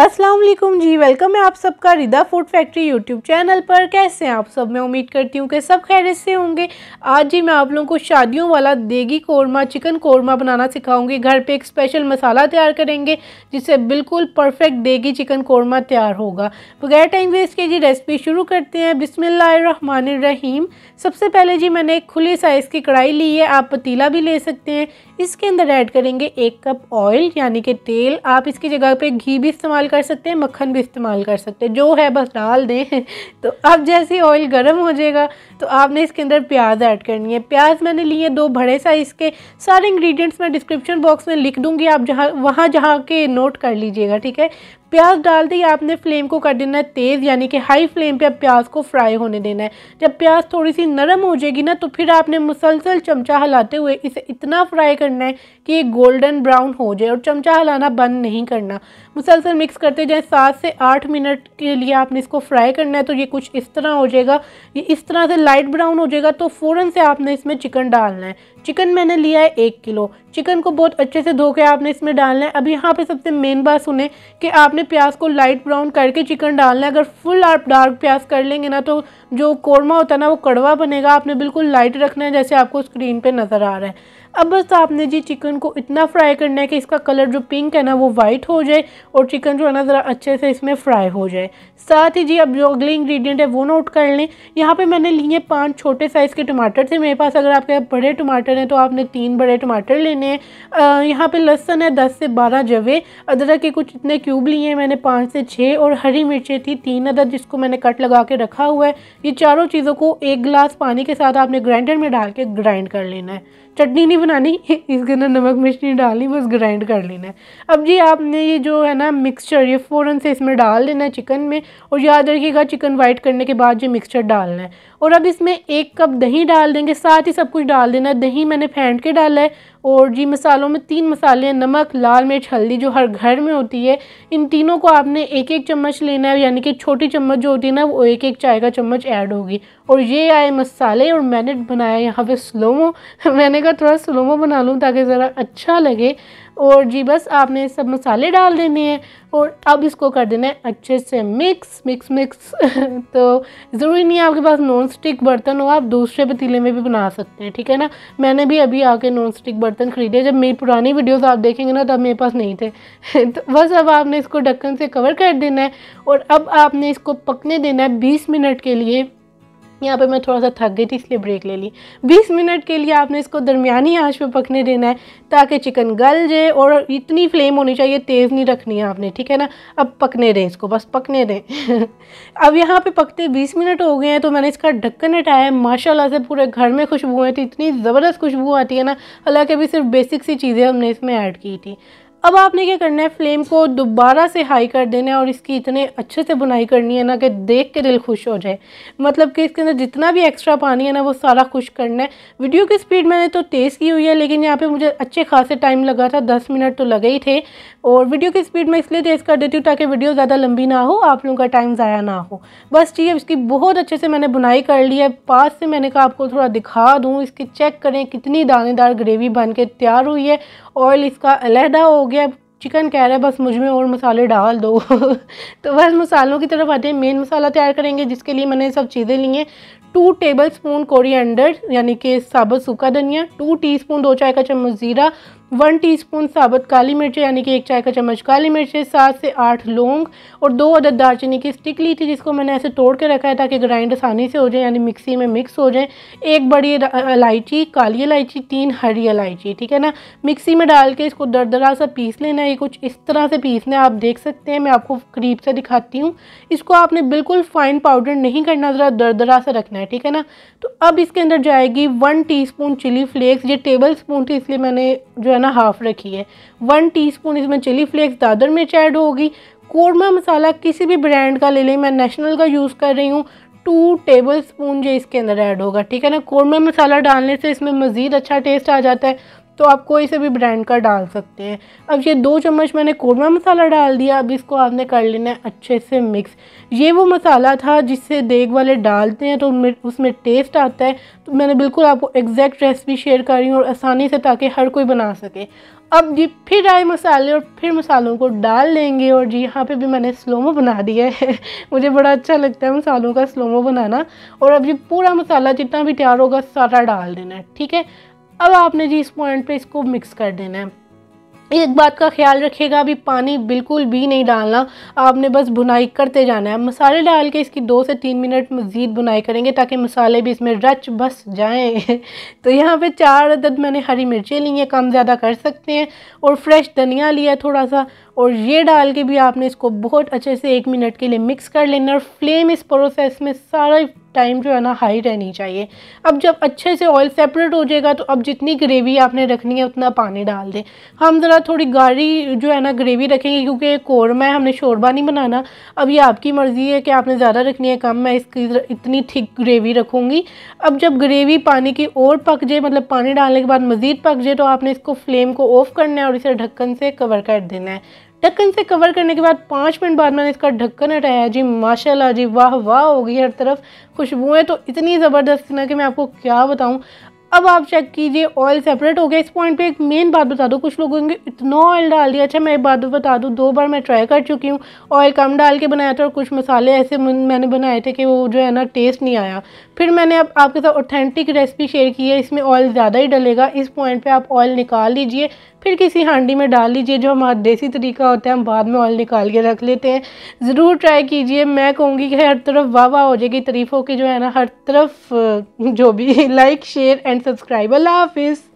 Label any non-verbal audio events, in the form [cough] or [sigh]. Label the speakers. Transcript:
Speaker 1: असलम जी welcome है आप सबका Rida food factory YouTube channel पर कैसे हैं आप सब मैं उम्मीद करती हूँ कि सब खैरियत से होंगे आज जी मैं आप लोगों को शादियों वाला देगी कोरमा चिकन कोरमा बनाना सिखाऊंगी घर पे एक स्पेशल मसाला तैयार करेंगे जिससे बिल्कुल परफेक्ट देगी चिकन कोरमा तैयार होगा बगैर टाइम वेस्ट के जी रेसिपी शुरू करते हैं बिसमीम सबसे पहले जी मैंने एक खुले साइज़ की कढ़ाई ली है आप पतीला भी ले सकते हैं इसके अंदर ऐड करेंगे एक कप ऑयल यानी कि तेल आप इसकी जगह पर घी भी इस्तेमाल कर सकते हैं मक्खन भी इस्तेमाल कर सकते हैं जो है बस डाल दें तो अब जैसे ऑयल गर्म हो जाएगा तो आपने इसके अंदर प्याज ऐड करनी है प्याज मैंने लिए दो बड़े साइज़ के सारे इंग्रेडिएंट्स मैं डिस्क्रिप्शन बॉक्स में लिख दूँगी आप जहाँ वहाँ जहाँ के नोट कर लीजिएगा ठीक है प्याज डाल दी आपने फ्लेम को कर देना है तेज़ यानी कि हाई फ्लेम पे आप प्याज को फ्राई होने देना है जब प्याज थोड़ी सी नरम हो जाएगी ना तो फिर आपने मुसलसल चमचा हलाते हुए इसे इतना फ्राई करना है कि ये गोल्डन ब्राउन हो जाए और चमचा हलाना बंद नहीं करना मुसलसल मिक्स करते जाए सात से आठ मिनट के लिए आपने इसको फ्राई करना है तो ये कुछ इस तरह हो जाएगा ये इस तरह से लाइट ब्राउन हो जाएगा तो फ़ौरन से आपने इसमें चिकन डालना है चिकन मैंने लिया है एक किलो चिकन को बहुत अच्छे से धो के आपने इसमें डालना है अभी यहाँ पे सबसे मेन बात सुने कि आपने प्याज को लाइट ब्राउन करके चिकन डालना है अगर फुल आप डार्क प्याज कर लेंगे ना तो जो कोरमा होता है ना वो कड़वा बनेगा आपने बिल्कुल लाइट रखना है जैसे आपको स्क्रीन पर नज़र आ रहा है अब बस आपने जी चिकन को इतना फ्राई करना है कि इसका कलर जो पिंक है ना वो वाइट हो जाए और चिकन जो है ना ज़रा अच्छे से इसमें फ्राई हो जाए साथ ही जी अब जो अगले इंग्रेडिएंट है वो नोट कर लें यहाँ पे मैंने लिए पांच छोटे साइज़ के टमाटर थे मेरे पास अगर आपके बड़े टमाटर हैं तो आपने तीन बड़े टमाटर लेने हैं यहाँ पर लहसन है दस से बारह जवे अदरक के कुछ इतने क्यूब लिए हैं मैंने पाँच से छः और हरी मिर्चें थी तीन अदर जिसको मैंने कट लगा के रखा हुआ है ये चारों चीज़ों को एक गिलास पानी के साथ आपने ग्राइंडर में डाल के ग्राइंड कर लेना है चटनी नहीं बनानी है इसके अंदर नमक मिर्च नहीं डालनी बस ग्राइंड कर लेना है अब जी आपने ये जो है ना मिक्सचर ये फ़ौरन से इसमें डाल देना है चिकन में और याद रखिएगा चिकन वाइट करने के बाद ये मिक्सचर डालना है और अब इसमें एक कप दही डाल देंगे साथ ही सब कुछ डाल देना है दही मैंने फेंट के डाला है और जी मसालों में तीन मसाले हैं नमक लाल मिर्च हल्दी जो हर घर में होती है इन तीनों को आपने एक एक चम्मच लेना है यानी कि छोटी चम्मच जो होती है ना वो एक एक चाय का चम्मच ऐड होगी और ये आए मसाले और मैंने बनाया यहाँ पे स्लो [laughs] मैंने कहा थोड़ा स्लोमो बना लूँ ताकि ज़रा अच्छा लगे और जी बस आपने सब मसाले डाल देने हैं और अब इसको कर देना है अच्छे से मिक्स मिक्स मिक्स तो ज़रूरी नहीं है आपके पास नॉन स्टिक बर्तन हो आप दूसरे पतीले में भी बना सकते हैं ठीक है ना मैंने भी अभी आके नॉन स्टिक बर्तन ख़रीदे जब मेरी पुरानी वीडियोस आप देखेंगे ना तब मेरे पास नहीं थे [laughs] तो बस अब आपने इसको ढक्कन से कवर कर देना है और अब आपने इसको पकने देना है बीस मिनट के लिए यहाँ पे मैं थोड़ा सा थक गई थी इसलिए ब्रेक ले ली 20 मिनट के लिए आपने इसको दरमियानी आंच पे पकने देना है ताकि चिकन गल जाए और इतनी फ्लेम होनी चाहिए तेज़ नहीं रखनी है आपने ठीक है ना अब पकने दें इसको बस पकने दें [laughs] अब यहाँ पे पकते 20 मिनट हो गए हैं तो मैंने इसका ढक्कन हटाया है माशाला से पूरे घर में खुशबू है थी इतनी ज़बरदस्त खुशबू आती है ना हालाँकि अभी सिर्फ बेसिक सी चीज़ें हमने इसमें ऐड की थी अब आपने क्या करना है फ्लेम को दोबारा से हाई कर देना है और इसकी इतने अच्छे से बुनाई करनी है ना कि देख के दिल खुश हो जाए मतलब कि इसके अंदर जितना भी एक्स्ट्रा पानी है ना वो सारा खुश करना है वीडियो की स्पीड मैंने तो तेज़ की हुई है लेकिन यहाँ पे मुझे अच्छे खासे टाइम लगा था दस मिनट तो लगे ही थे और वीडियो की स्पीड मैं इसलिए तेज़ कर देती हूँ ताकि वीडियो ज़्यादा लंबी ना हो आप लोगों का टाइम ज़ाया ना हो बस ठीक है इसकी बहुत अच्छे से मैंने बुनाई कर ली है पास से मैंने कहा आपको थोड़ा दिखा दूँ इसकी चेक करें कितनी दानेदार ग्रेवी बन के तैयार हुई है ऑयल इसका अलहदा हो गया चिकन कह रहा है बस मुझ में और मसाले डाल दो [laughs] तो बस मसालों की तरफ आते हैं मेन मसाला तैयार करेंगे जिसके लिए मैंने सब चीज़ें ली हैं टू टेबल स्पून कोरियंडर यानी कि साबुत सूखा धनिया टू टीस्पून दो चाय का चम्मच ज़ीरा वन टीस्पून साबुत काली मिर्च यानी कि एक चाय का चम्मच काली मिर्च सात से आठ लौंग और दो अदद दालचीनी की स्टिक ली थी जिसको मैंने ऐसे तोड़ के रखा है ताकि ग्राइंड आसानी से हो जाए यानी मिक्सी में मिक्स हो जाए एक बड़ी इलायची काली इलायची तीन हरी इलायची ठीक है ना मिक्सी में डाल के इसको दरदरा सा पीस लेना है कुछ इस तरह से पीसना है आप देख सकते हैं मैं आपको करीब से दिखाती हूँ इसको आपने बिल्कुल फाइन पाउडर नहीं करना ज़रा दरदरा सा रखना है ठीक है ना तो अब इसके अंदर जाएगी वन टी चिली फ्लेक्स ये टेबल स्पून थी इसलिए मैंने जो है ना हाफ रखी है वन टीस्पून इसमें चिली फ्लेक्स दादर मिर्च ऐड होगी कोरमा मसाला किसी भी ब्रांड का ले लें मैं नेशनल का यूज़ कर रही हूँ टू टेबल स्पून जो इसके अंदर ऐड होगा ठीक है ना कोरमा मसाला डालने से इसमें मज़ीद अच्छा टेस्ट आ जाता है तो आप कोई से भी ब्रांड का डाल सकते हैं अब ये दो चम्मच मैंने कोरमा मसाला डाल दिया अब इसको आपने कर लेना है अच्छे से मिक्स ये वो मसाला था जिससे देग वाले डालते हैं तो उनमें उसमें टेस्ट आता है तो मैंने बिल्कुल आपको एग्जैक्ट रेसिपी शेयर कर रही हूँ और आसानी से ताकि हर कोई बना सके अब जी फिर आए मसाले और फिर मसालों को डाल लेंगे और जी यहाँ पे भी मैंने स्लोमो बना दिया है [laughs] मुझे बड़ा अच्छा लगता है मसालों का स्लोमो बनाना और अब जी पूरा मसाला जितना भी तैयार होगा सारा डाल देना है ठीक है अब आपने जी इस पॉइंट पे इसको मिक्स कर देना है एक बात का ख्याल रखिएगा अभी पानी बिल्कुल भी नहीं डालना आपने बस बुनाई करते जाना है मसाले डाल के इसकी दो से तीन मिनट मज़ीद बुनाई करेंगे ताकि मसाले भी इसमें रच बस जाएं [laughs] तो यहाँ पे चार अदद मैंने हरी मिर्चें ली हैं कम ज़्यादा कर सकते हैं और फ्रेश धनिया लिया थोड़ा सा और ये डाल के भी आपने इसको बहुत अच्छे से एक मिनट के लिए मिक्स कर लेना और फ्लेम इस प्रोसेस में सारा टाइम जो है ना हाई रहनी चाहिए अब जब अच्छे से ऑयल सेपरेट हो जाएगा तो अब जितनी ग्रेवी आपने रखनी है उतना पानी डाल दें हम ज़रा थोड़ी गाढ़ी जो है ना ग्रेवी रखेंगे क्योंकि कौरमा है हमने शोरबा नहीं बनाना अब ये आपकी मर्ज़ी है कि आपने ज़्यादा रखनी है कम मैं इसकी इतनी थिक ग्रेवी रखूँगी अब जब ग्रेवी पानी की ओर पक जाए मतलब पानी डालने के बाद मज़ीद पक जाए तो आपने इसको फ्लेम को ऑफ़ करना है और इसे ढक्कन से कवर कर देना है ढक्कन से कवर करने के बाद पाँच मिनट बाद मैंने इसका ढक्कन हटाया जी माशाल्लाह जी वाह वाह हो गई हर तरफ खुशबुएं तो इतनी ज़बरदस्त थी ना कि मैं आपको क्या बताऊँ अब आप चेक कीजिए ऑयल सेपरेट हो गया इस पॉइंट पे एक मेन बात बता दूँ कुछ लोगों ने इतना ऑयल डाल दिया अच्छा मैं एक बात बता दूँ दो बार मैं ट्राई कर चुकी हूँ ऑयल कम डाल के बनाया था और कुछ मसाले ऐसे मैंने बनाए थे कि वो जो है ना टेस्ट नहीं आया फिर मैंने अब आपके साथ ऑथेंटिक रेसिपी शेयर की है इसमें ऑयल ज़्यादा ही डलेगा इस पॉइंट पर आप ऑयल निकाल लीजिए फिर किसी हांडी में डाल लीजिए जो हमारा देसी तरीका होता है हम बाद में ऑयल निकाल के रख लेते हैं ज़रूर ट्राई कीजिए मैं कहूँगी कि हर तरफ वाह वाह हो जाएगी तरीफों की जो है ना हर तरफ जो भी लाइक शेयर एंड सब्सक्राइब अल्लाह हाफिज़